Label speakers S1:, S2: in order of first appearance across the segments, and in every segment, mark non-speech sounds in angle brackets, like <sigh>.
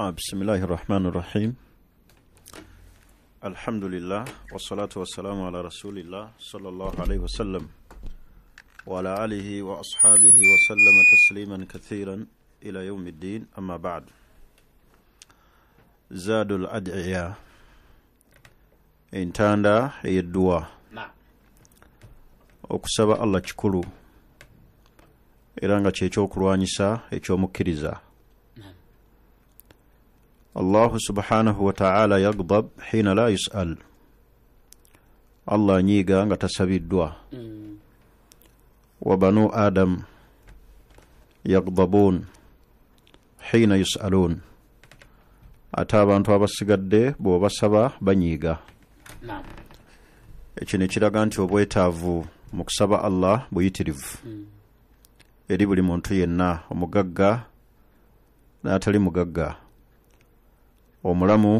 S1: آه بسم الله الرحمن الرحيم الحمد لله والصلاة والسلام على رسول الله صلى الله عليه وسلم وعلى آله وأصحابه وسلم تسليما كثيرا إلى يوم الدين أما بعد زاد الأدعية entanda ey'edduwa okusaba allah kikulu era nga kyekyokulwanyisa ekyomukkiriza allahu subhanahu wataala yagdab hiina la yusal allah nyiga nga tasabiddwa wa banu adam yagdabun hiina yusalun ate abantu abasigadde bwobasaba banyiiga ekyo nekiraga nti obwetaavu mu kusaba allah buyitirivu hmm. eri buli muntu yenna omugagga n'atali mugagga omulamu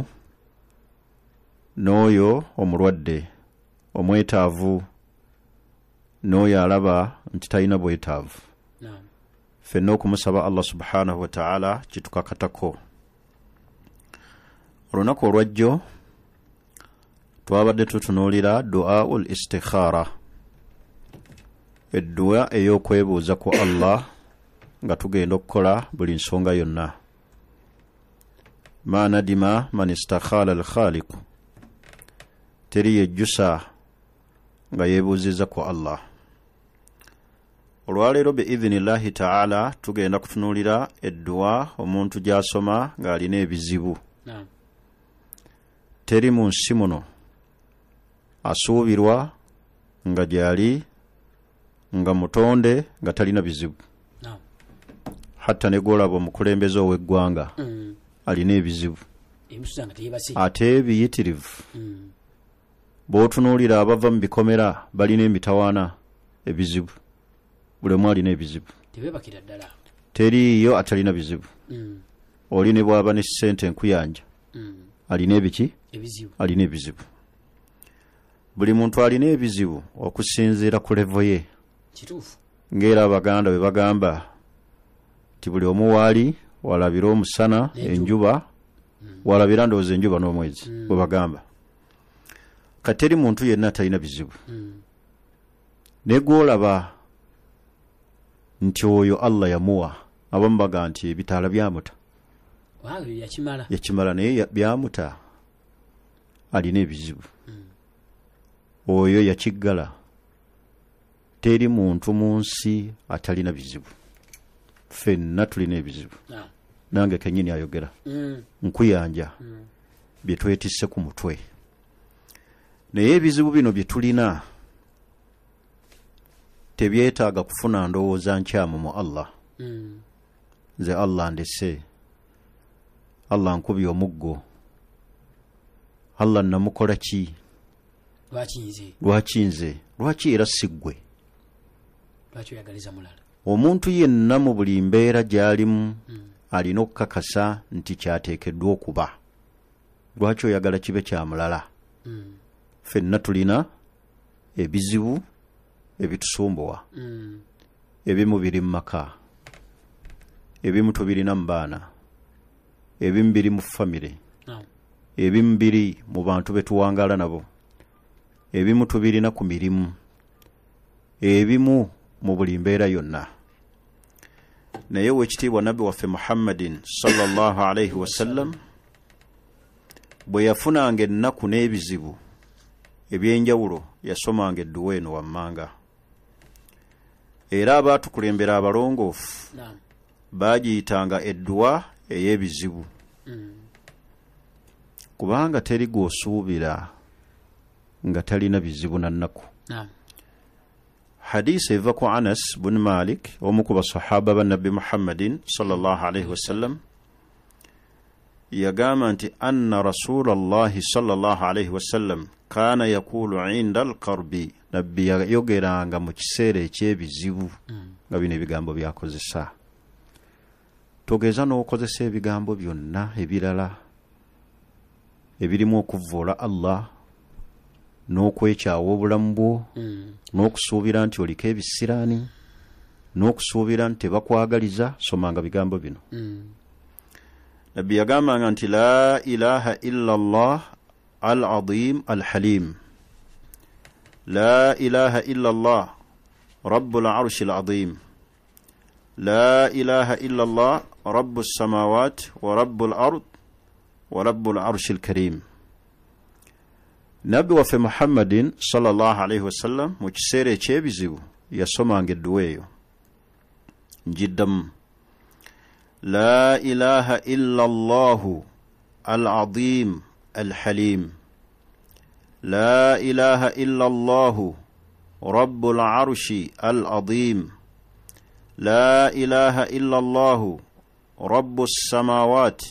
S1: n'oyo omulwadde omwetaavu n'oyo alaba nti talina bwetaavu fenna okumusaba allah subhanahu wataala kitukakatako olunaku olwajjo twabadde tutunuulira duaul istikhara edduwa ey'okwebuuza ku allah nga tugenda okukola buli nsonga yonna manadima man istakhala al khaliku teri yejjusa nga yeebuuziza ku allah olwaleero beidhinillahi taala tugenda kutunuulira edduwa omuntu gyasoma ng'alina ebizibu teri mu nsi muno asuubirwa nga gyali nga mutonde nga talina bizibu hatta ne gwolaba omukulembeze ow'eggwanga mm. alina ebizibu ate biyitirivu hmm. bootunuulira abava mu bikomera balina emitawaana ebizibu bulemu alina ebizibu teriiyo atalina bizibu hmm. oli ne bwaba ne sente enkuyanja hmm. alina ebiki alina ebizibu buli muntu alina ebizibu okusinziira ku levo ye ngaera abaganda bwe bagamba ti buli omuwaali walabire omusana enjuba hmm. walabire ndowooza enjuba n'omwezi hmm. bwe bagamba kati eri muntu yenna talina bizibu hmm. naye gwolaba nti oyo allah yamuwa abamu baga nti ebitaala byamuta yakimala naye byamuta alina ebizibu oyo yakiggala teri muntu mu nsi atalina bizibu fenna tulina ebizibu ah. nange kenyini ayogera mm. nkuyanja mm. byetwetisse ku mutwe naye ebizibu bino byetulina tebyetaaga kufuna ndowooza nkyamu mu allah mm. nze allah ndese allah nkubye omuggo allah namukola ki lwaki nze lwaki era siggwe omuntu yenna mu buli mbeera gyalimu mm. alina okukakasa nti kyateekeddwa okuba lwaki oyagala kibe kyamulala mm. fenna tulina ebizibu ebitusumbuwa mm. ebimu biri mu maka ebimu tubirina mu baana ebimu biri mu famire no. ebimu biri mu bantu betuwangala nabo ebimu tubirina ku mirimu ebimu mu buli mbeera yonna mm. naye wekitiibwa nabbi waffe muhammadin salllah alaihi wasallam bwe yafunanga ennaku n'ebizibu ebyenjawulo yasomanga edduwa eno wammanga era abaatukulembera abalongoofu bagiyitanga edduwa ey'ebizibu mm. kubanga teri gwosuubira nga talina bizibu nannaku hadisa eva ku anas bun malik omu ku basahaba banabbi muhammadin salllahalaihi wasallam yagamba nti anna rasulallahi salllahalaihi wasallam kana yaqulu inda alkarbi nabbi yayogeranga mu kiseera ekyebizibu mm. nga bino ebigambo byakozesa togeza n'okozesa ebigambo byonna ebirala ebirimu okuvvoola allah n'okwekyawa obulamu bwo mm. n'okusuubira nti oliko ebisiraani n'okusuubira nti tebakwagaliza somanga bigambo bino mm. nabbi yagambanga nti la ilaha illa llah al adim al halim la ilaha illa llah rabu l arshi al adim la ilaha illa llah rabu samawat wa rabu l ard wa rabu l arshi al karim nabbi waffe muhammadin salllah alaihi wasallam mu kiseera ekyebizibu yasomanga edduwa eyo njiddamu la ilaha illa llahu al halim la ilaha illa llahu rabu al aladim la ilaha illa llahu rabu ssamawati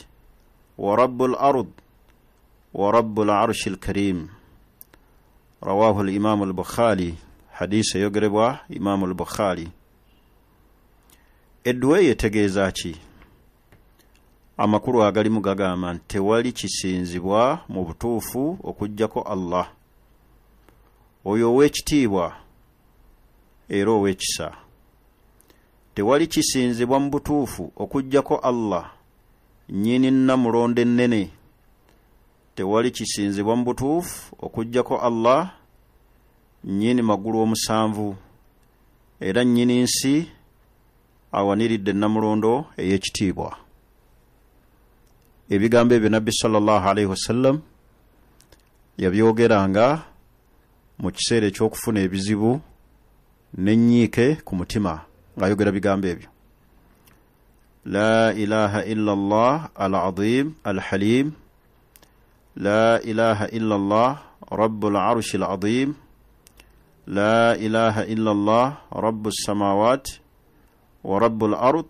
S1: wa rabu lard wa rabu al karim rawahu limamu albukhaali hadisi eyogerebwa imamu albukhaali edduwa eyo etegeeza ki amakulu agalimu gagamba nti tewali kisinzibwa mu butuufu okugjako allah oyo ow'ekitiibwa era ow'ekisa tewali kisinzibwa mu butuufu okugjako allah nnyini nnamulonda ennene tewali kisinzibwa mu butuufu okugjako allah nnyini magulu omusanvu era nnyini nsi awaniridde namulondo ey'ekitiibwa ebigambo ebyo nabbi salllah alaihi wasallam yabyogeranga mu kiseera ekyokufuna ebizibu nenyiike ku mutima ngaayogera bigambo ebyo la ilaha illa llah al azim al halim لا إله إلا الله رب العرش العظيم لا إله إلا الله رب السماوات ورب الأرض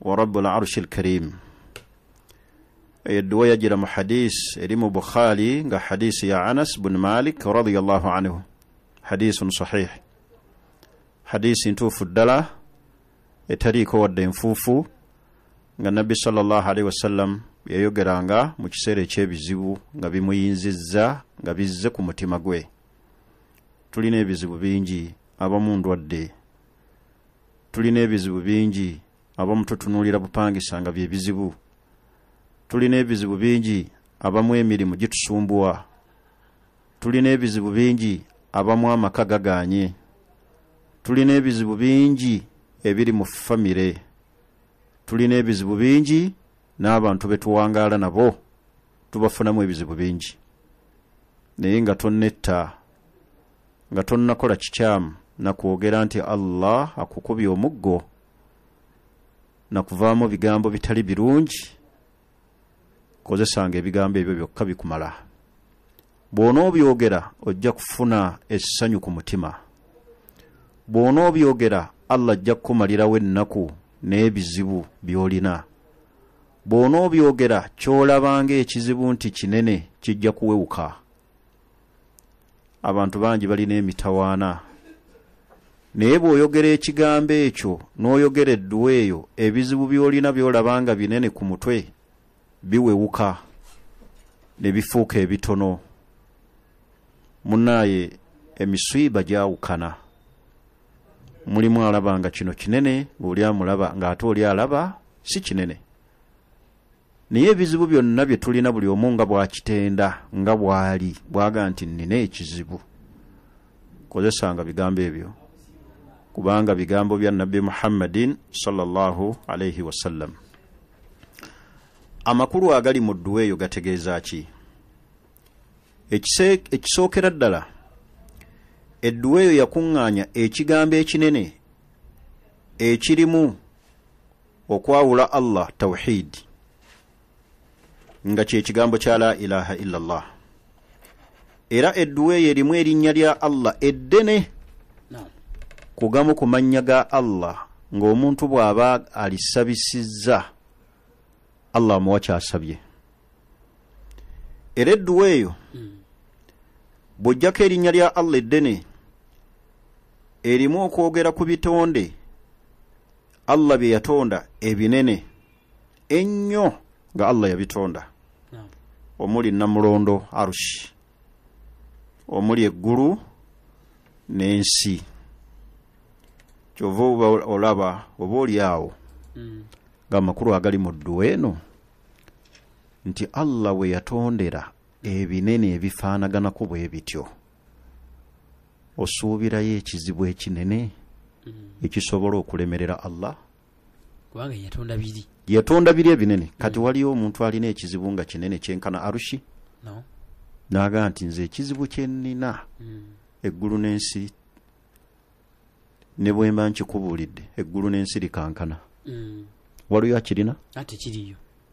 S1: ورب العرش الكريم الدواية جرم حديث ريم بخالي حديث يا أنس بن مالك رضي الله عنه حديث صحيح حديث انتو فدلا تريك ودين فوفو nga nabbi salllahalihi wasallam yayogeranga mu kiseera ekyebizibu nga bimuyinzizza nga bizze ku mutima gwe tulina ebizibu bingi abamu ndwadde tulina ebizibu bingi abamu tutunuulira bupangisa nga bye bizibu tulina ebizibu bingi abamu emirimu gitusumbuwa tulina ebizibu bingi abamu amaka gaganye tulina ebizibu bingi ebiri mu famire tulina ebizibu bingi n'abantu betuwangaala nabo tubafunamu ebizibu bingi naye nga tonnetta nga tonnakola kikyamu nakwogera nti allah akukubye omuggo nakuvaamu bigambo bitali birungi kozesanga ebigambo ebyo byokka bikumala bw'onaobyogera ojja kufuna essanyu ku mutima bw'onaobyogera allah ajja kukumalirawo ennaku n'ebizibu by'olina bw'onoobyogera ky'olabanga ekizibu nti kinene kijja kuwewuka abantu bangi balina emitawaana naye bw'oyogera ekigambo ekyo n'oyogera edduwa eyo ebizibu by'olina by'olabanga binene ku mutwe biwewuka ne bifuuka ebitono munnaaye emiswiba gyawukana mulimu alaba nga kino kinene oli amulaba ngaate oli alaba si kinene naye ebizibu byonna bye tulina buli omu nga bwakitenda nga bwali bwaga nti nnina ekizibu kozesanga bigambo ebyo kubanga bigambo bya nabbi muhammadin salaalaihi wasallam amakulu agali mu dduwa eyo gategeeza ki ekisookera ddala edduwa eyo yakuŋŋaanya ekigambo ekinene ekirimu okwawula allah tawhid nga kyekigambo kya la ilaha illallah era edduwa eyo erimu erinnya lya allah eddene kugamu ku mannya ga allah ng'omuntu bw'aba alisabisizza allah amuwa kyasabye era edduwa eyo hmm. bw'ojjako erinnya lya allah eddene mm. erimu okwogera ku bitonde allah bye yatonda ebinene ennyo nga allah yabitonda omuli namulondo arushi omuli eggulu n'ensi kyova oba olaba oba oli awo hmm. nga amakulu agali mu ddu eno nti allah we yatondera ebinene ebifaanaganaku bwe bityo osuubirayo ekizibu ekinene mm. ekisobola okulemerera allah kubanga yatonda biri yatonda biri ebinene mm. kati waliyo omuntu alina ekizibu nga kinene kyenkana arushi nagamba nti nze ekizibu kyenina mm. eggulu n'ensi ne bwe mba nkikubuulidde eggulu n'ensi likankana waliyo akirina ah,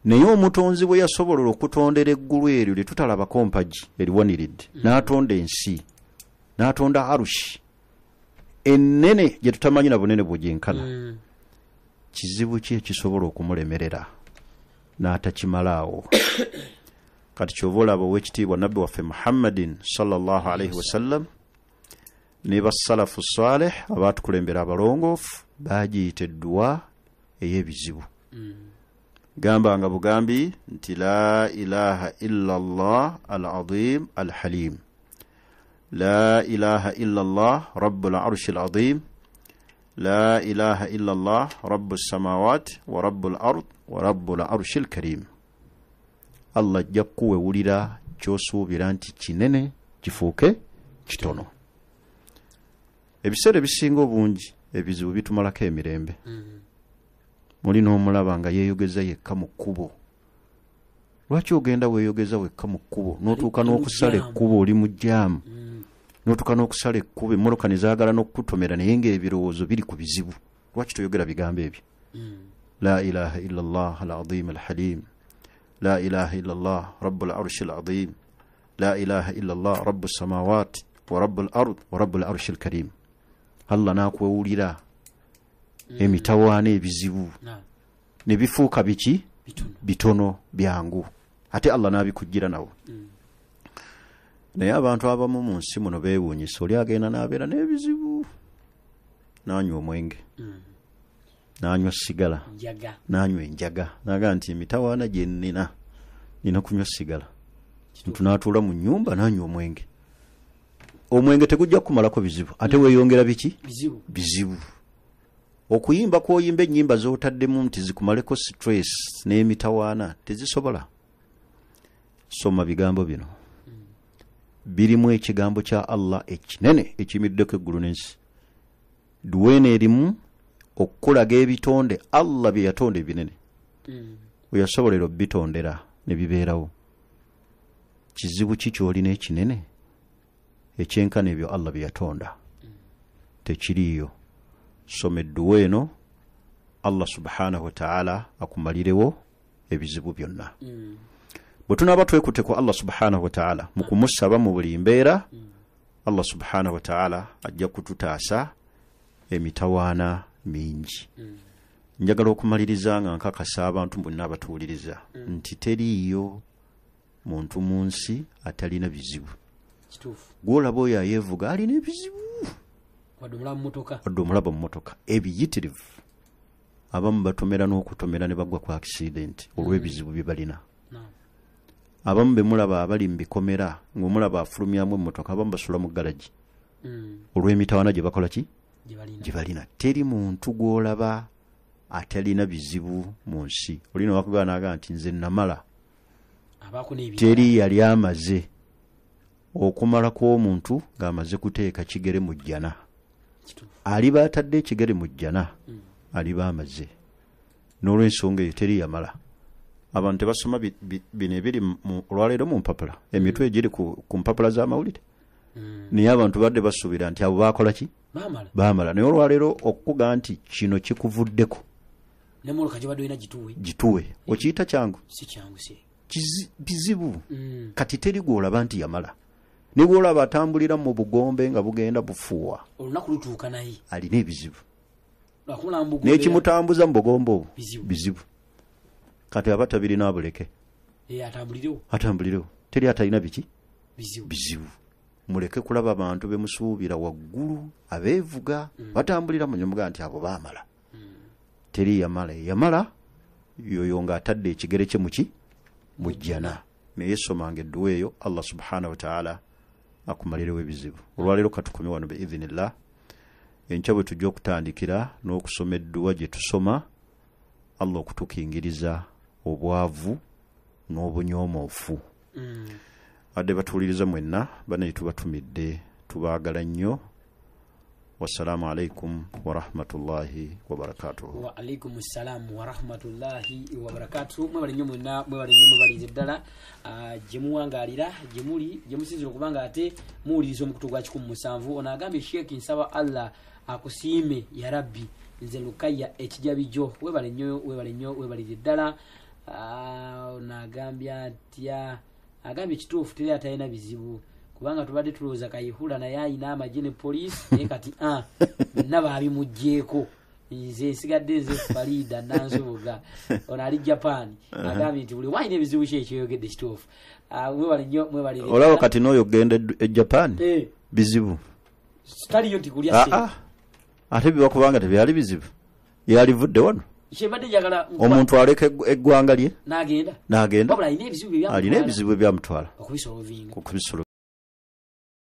S1: naye omutonzi bwe yasobolera okutondera eggulu eryo lye tutalabako mpagi eriwaniridde n'atonda ensi n'atonda arushi ennene gye tutamanyi na bunene bwegyenkana hmm. kizibu ki ekisobola okumulemerera n'atakimalaawo <coughs> kati kyoba olaba ow'ekitiibwa nabbi waffe muhammadin salllah alaihi wasallam ne basalafu saleh abatukulembera abalongoofu bagiyita edduwa ey'ebizibu hmm. gambanga bugambi nti la ilaha illa llah al azim al halimu laa ilaha illallah rabu larshi lazim laa ilaha illallah rabu samawat wa rabu lard wa rabu larshi lkarim allah ajja kukuwewulira kyosuubira nti kinene kifuuke kitono ebiseera ebisinga obungi ebizibu bitumalako emirembe mm-hmm. muli n'omulaba nga yeeyogeza yekka mu kkubo lwaki ogenda weeyogeza wekka mu kkubo n'otuuka n'okusala ekkubo oli mu jaamu mm. n'otuka n'okusala ekkuba emoroka nezagala nokutomera naye nga ebirowoozo biri ku bizibu lwaki toyogera bigambo ebyo mm. la ilaha llah alazim alhalim la ilaha illallah rabu larsh alazim la ilaha rabu samawat wa lard wa larsh larshi alkarim allah n'akwewulira mm. emitawaana ebizibu nebifuuka biki bitono byangu ate allah nabikujira nawo mm. naye abantu abamu mu nsi muno beewuunyisa oli agenda n'abeera n'ebizibu n'anywa omwenge mm. n'anywa sigala n'anywa enjaga naga nti emitawaana gye nnina nina kunywa sigala ntu n'atuula mu nyumba n'anywa omwenge omwenge tegujja kumalako bizibu ate weeyongera biki bizibu okuyimba kwoyimba ennyimba z'otaddemu nti zikumaleko stress n'emitawaana tezisobola soma bigambo bino birimu ekigambo kya allah ekinene ekimiddeko eggulu n'ensi dwene erimu okukulaga ebitonde allah bye yatonda ebinene mm. weyasobolera obitondera ne bibeerawo kizibu ki kyolina ekinene ekyenkana ebyo allah bye yatonda mm. tekiriiyo soma edduwa eno allah subhanahu wataala akumalirewo ebizibu byonna mm. bwe tunaaba twekutte ku allah subhanahu wataala mu kumusaba mu buli mbeera allah subhanahu wataala ajja kututaasa emitawaana mingi njagala okumaliriza nga nkakasa abantu bonna abatuwuliriza nti teriiyo muntu mu nsi atalina bizibu gwolaba oyo ayeevuga alina ebizibu wadde omulaba mumotoka ebiyitirivu abamu batomera n'okutomera ne bagwa ku accident olw'ebizibu bye balina mm. abamu bemulaba abali mubikomera ngaomulaba afulumyamu emotoka abamu basula mugalagi mm. olwemitawana gyebakolaki gyebalina teri muntu gwolaba atalina bizibu mu nsi olina owakugaa nagaa nti nze namala teri yali amaze okumala kwomuntu ngaamaze kuteeka kigere mu jjana aliba atadde ekigere mu jjana mm. aliba amaze n'olwensonga eyo teri yamala abantu tebasoma bino ebiri olwaleero mu mpapula emitwe egiri ku mpapula z'amawulire hmm. naye abantu badde basuubira nti abo bakola ki baamala naye olwaleero okukuga nti kino kikuvuddeko gituwe eh. okiyita kyangu bizibu hmm. kati teri gwolaba nti yamala ne gwolaba atambulira mu bugombe nga bugenda bufuuwa alina ebizibu n'ekimutambuza mu bugombe obwo bizibu kati aba tabirina abuleke eh, atambulirewo teri atalina biki bizibu muleke kulaba abantu bemusuubira waggulu abeevuga hmm. batambulira munyumuga nti abo baamala hmm. teri yamala yamala yoyo ngaatadde ekigere kye muki mujjana naye somanga edduwa eyo allah subhana wataala akumalirewo ebizibu olwaleero katukome wano beidhinillah enkya bwe tujja okutandikira n'okusoma edduwa gye tusoma allah okutukingiriza obwavu n'obunyomoofu mm. badde batuuliriza mwenna banaye tubatumidde tubaagala nnyo wassalaamu alaikum warahmatullahi wabarakatuhwabaraatuwebalinyomwebalize'eddala ah, gyemuwangalira gyemuli gyemusinzira okuba nga ate muwuliriza omukutu gwa kikumu musanvu ono agambye sheeki nsaba allah akusiime yarabbi nze lukaya ekijabijo webala nnyo webala nnyo webalire eddala nagambya ntya ah, agambye kituufu tera atalina bizibu kubanga tubadde tulowooza kayihula naye ayina amagye ne poliisi naye kati a <laughs> bonna ah, baabimugjeeko nze nsigadde nze falida nansooga ono ali japan agambye nti buli wayina ebizibu ki ekyoyogedde kituufu olaba kati noyo genda e, e japan eh. bizibu taliyo nti kulya ah, ate biba kubanga tebyali bizibu yalivudde wano kyebadde jagala omuntu aleka eggwanga lye nagenda nagendaalina ebizibu ebyamutwala okubisolovinga